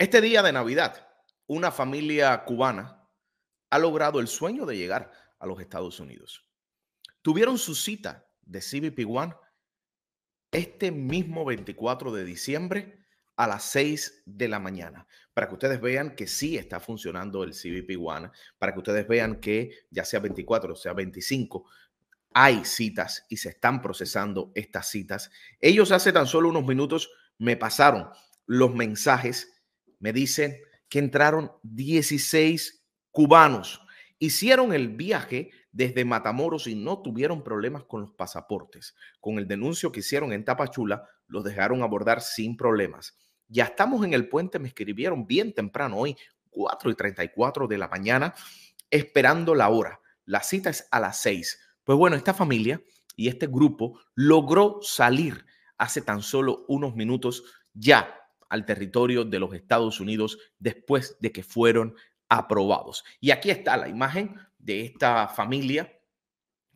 Este día de Navidad, una familia cubana ha logrado el sueño de llegar a los Estados Unidos. Tuvieron su cita de CBP One este mismo 24 de diciembre a las 6 de la mañana, para que ustedes vean que sí está funcionando el CBP One, para que ustedes vean que ya sea 24, o sea 25, hay citas y se están procesando estas citas. Ellos hace tan solo unos minutos me pasaron los mensajes me dicen que entraron 16 cubanos. Hicieron el viaje desde Matamoros y no tuvieron problemas con los pasaportes. Con el denuncio que hicieron en Tapachula, los dejaron abordar sin problemas. Ya estamos en el puente, me escribieron bien temprano hoy, 4 y 34 de la mañana, esperando la hora. La cita es a las 6. Pues bueno, esta familia y este grupo logró salir hace tan solo unos minutos ya al territorio de los Estados Unidos después de que fueron aprobados. Y aquí está la imagen de esta familia,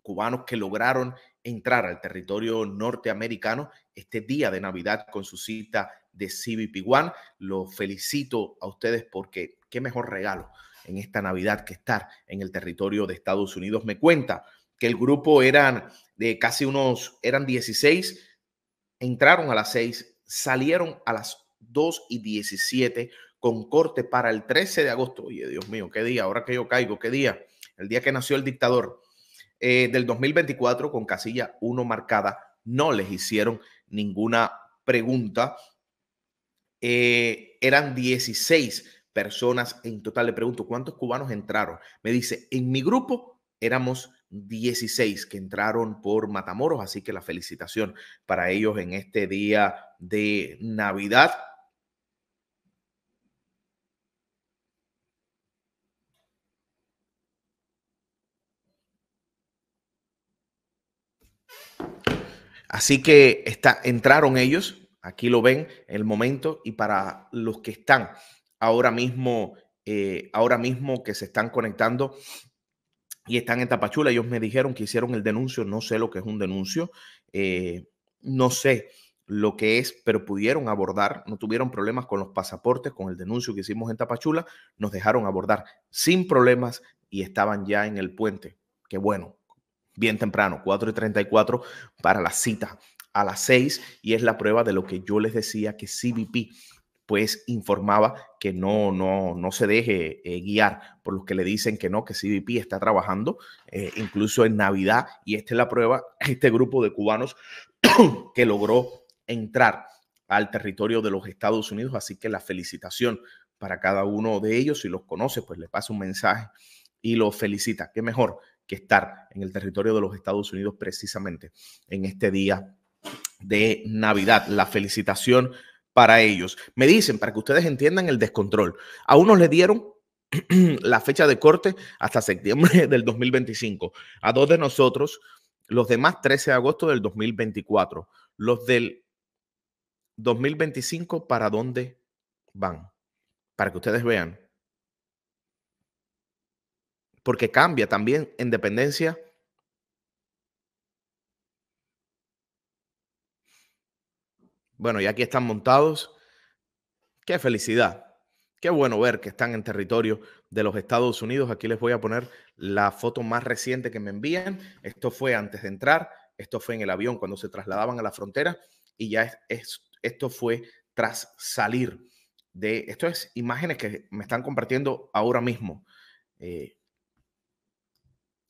cubanos que lograron entrar al territorio norteamericano este día de Navidad con su cita de CBP One. Los felicito a ustedes porque qué mejor regalo en esta Navidad que estar en el territorio de Estados Unidos. Me cuenta que el grupo eran de casi unos, eran 16, entraron a las 6, salieron a las 2 y 17 con corte para el 13 de agosto. Oye, Dios mío, qué día, ahora que yo caigo, qué día, el día que nació el dictador eh, del 2024 con casilla 1 marcada. No les hicieron ninguna pregunta. Eh, eran 16 personas en total. Le pregunto, ¿cuántos cubanos entraron? Me dice, en mi grupo éramos 16 que entraron por Matamoros, así que la felicitación para ellos en este día de Navidad. Así que está, entraron ellos, aquí lo ven el momento, y para los que están ahora mismo, eh, ahora mismo que se están conectando y están en Tapachula, ellos me dijeron que hicieron el denuncio, no sé lo que es un denuncio, eh, no sé lo que es, pero pudieron abordar, no tuvieron problemas con los pasaportes, con el denuncio que hicimos en Tapachula, nos dejaron abordar sin problemas y estaban ya en el puente. Qué bueno, bien temprano, 4 y 34 para la cita a las 6 y es la prueba de lo que yo les decía que CBP pues informaba que no, no, no se deje eh, guiar por los que le dicen que no, que CBP está trabajando, eh, incluso en Navidad, y esta es la prueba, este grupo de cubanos que logró entrar al territorio de los Estados Unidos, así que la felicitación para cada uno de ellos, si los conoce, pues le pasa un mensaje y los felicita, qué mejor que estar en el territorio de los Estados Unidos precisamente en este día de Navidad. La felicitación para ellos. Me dicen, para que ustedes entiendan el descontrol, a unos le dieron la fecha de corte hasta septiembre del 2025, a dos de nosotros, los demás 13 de agosto del 2024, los del 2025, ¿para dónde van? Para que ustedes vean porque cambia también en dependencia. Bueno, y aquí están montados. Qué felicidad. Qué bueno ver que están en territorio de los Estados Unidos. Aquí les voy a poner la foto más reciente que me envían. Esto fue antes de entrar. Esto fue en el avión cuando se trasladaban a la frontera. Y ya es, esto fue tras salir de... Esto es imágenes que me están compartiendo ahora mismo. Eh,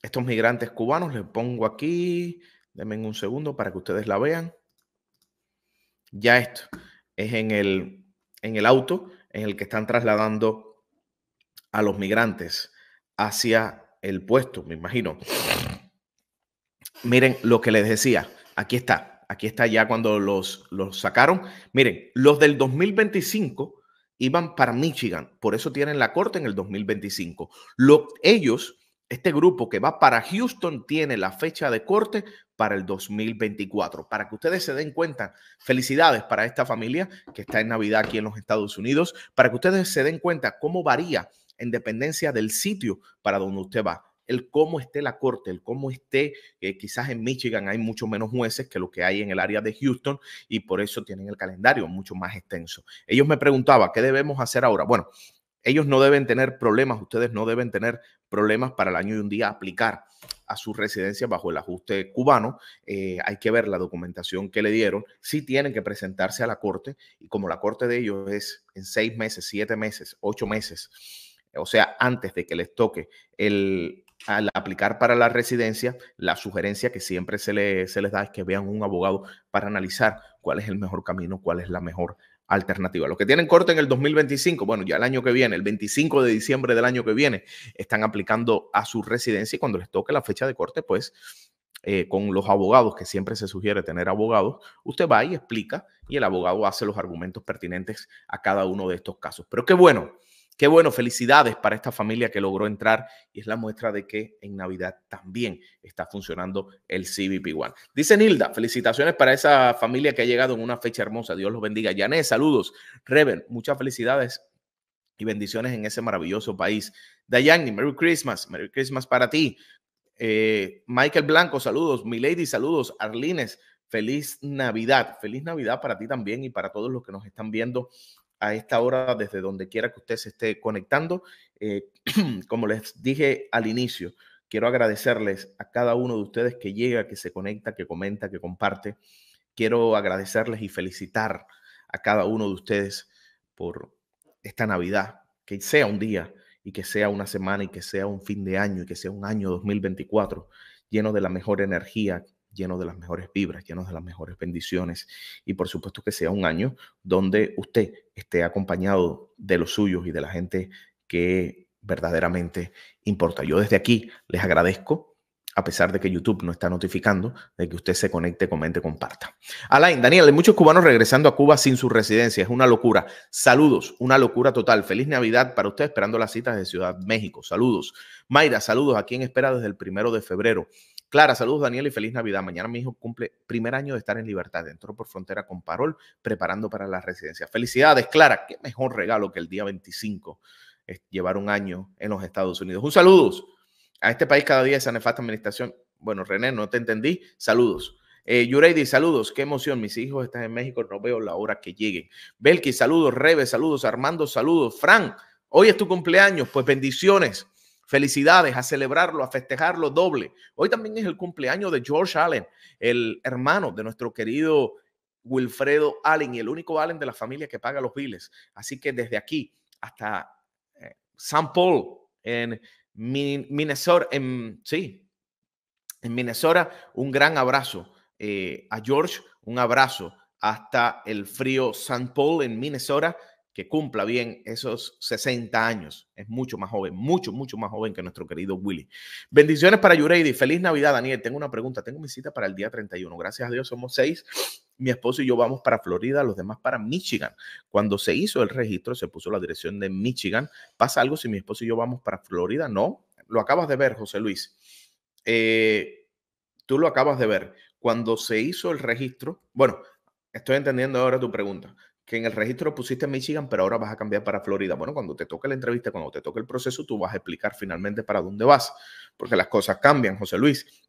estos migrantes cubanos, les pongo aquí, denme un segundo para que ustedes la vean. Ya esto es en el, en el auto en el que están trasladando a los migrantes hacia el puesto, me imagino. Miren lo que les decía, aquí está, aquí está ya cuando los, los sacaron. Miren, los del 2025 iban para Michigan, por eso tienen la corte en el 2025. ellos este grupo que va para Houston tiene la fecha de corte para el 2024. Para que ustedes se den cuenta, felicidades para esta familia que está en Navidad aquí en los Estados Unidos, para que ustedes se den cuenta cómo varía en dependencia del sitio para donde usted va el cómo esté la corte, el cómo esté, eh, quizás en Michigan hay mucho menos jueces que lo que hay en el área de Houston y por eso tienen el calendario mucho más extenso. Ellos me preguntaban, ¿qué debemos hacer ahora? Bueno, ellos no deben tener problemas, ustedes no deben tener problemas para el año y un día aplicar a su residencia bajo el ajuste cubano. Eh, hay que ver la documentación que le dieron. Sí tienen que presentarse a la corte y como la corte de ellos es en seis meses, siete meses, ocho meses, o sea, antes de que les toque el, al aplicar para la residencia, la sugerencia que siempre se, se les da es que vean un abogado para analizar cuál es el mejor camino, cuál es la mejor alternativa. Los que tienen corte en el 2025, bueno, ya el año que viene, el 25 de diciembre del año que viene, están aplicando a su residencia y cuando les toque la fecha de corte, pues eh, con los abogados, que siempre se sugiere tener abogados, usted va y explica y el abogado hace los argumentos pertinentes a cada uno de estos casos. Pero qué bueno Qué bueno, felicidades para esta familia que logró entrar y es la muestra de que en Navidad también está funcionando el CBP One. Dice Nilda, felicitaciones para esa familia que ha llegado en una fecha hermosa. Dios los bendiga. Yané, saludos. Reven, muchas felicidades y bendiciones en ese maravilloso país. Dayani, Merry Christmas. Merry Christmas para ti. Eh, Michael Blanco, saludos. Milady, saludos. Arlines, feliz Navidad. Feliz Navidad para ti también y para todos los que nos están viendo a esta hora desde donde quiera que usted se esté conectando. Eh, como les dije al inicio, quiero agradecerles a cada uno de ustedes que llega, que se conecta, que comenta, que comparte. Quiero agradecerles y felicitar a cada uno de ustedes por esta Navidad, que sea un día y que sea una semana y que sea un fin de año y que sea un año 2024 lleno de la mejor energía, lleno de las mejores vibras, lleno de las mejores bendiciones y por supuesto que sea un año donde usted esté acompañado de los suyos y de la gente que verdaderamente importa. Yo desde aquí les agradezco a pesar de que YouTube no está notificando de que usted se conecte, comente, comparta. Alain, Daniel, hay muchos cubanos regresando a Cuba sin su residencia. Es una locura. Saludos, una locura total. Feliz Navidad para usted, esperando las citas de Ciudad México. Saludos. Mayra, saludos. ¿A quién espera desde el primero de febrero? Clara, saludos Daniel y feliz Navidad. Mañana mi hijo cumple primer año de estar en libertad. Entró por frontera con Parol, preparando para la residencia. Felicidades, Clara. Qué mejor regalo que el día 25 es llevar un año en los Estados Unidos. Un saludos a este país cada día esa nefasta administración. Bueno, René, no te entendí. Saludos. Eh, Yureidi, saludos. Qué emoción. Mis hijos están en México. No veo la hora que lleguen. Belki, saludos. Rebe, saludos. Armando, saludos. Fran, hoy es tu cumpleaños. Pues bendiciones. Felicidades, a celebrarlo, a festejarlo doble. Hoy también es el cumpleaños de George Allen, el hermano de nuestro querido Wilfredo Allen y el único Allen de la familia que paga los biles. Así que desde aquí hasta eh, San Paul en Minnesota, en, sí, en Minnesota, un gran abrazo eh, a George, un abrazo hasta el frío San Paul en Minnesota que cumpla bien esos 60 años. Es mucho más joven, mucho, mucho más joven que nuestro querido Willy. Bendiciones para Yureidi. Feliz Navidad, Daniel. Tengo una pregunta. Tengo mi cita para el día 31. Gracias a Dios somos seis. Mi esposo y yo vamos para Florida, los demás para Michigan. Cuando se hizo el registro, se puso la dirección de Michigan. ¿Pasa algo si mi esposo y yo vamos para Florida? No. Lo acabas de ver, José Luis. Eh, tú lo acabas de ver. Cuando se hizo el registro, bueno, estoy entendiendo ahora tu pregunta que en el registro pusiste Michigan, pero ahora vas a cambiar para Florida. Bueno, cuando te toque la entrevista, cuando te toque el proceso, tú vas a explicar finalmente para dónde vas, porque las cosas cambian, José Luis.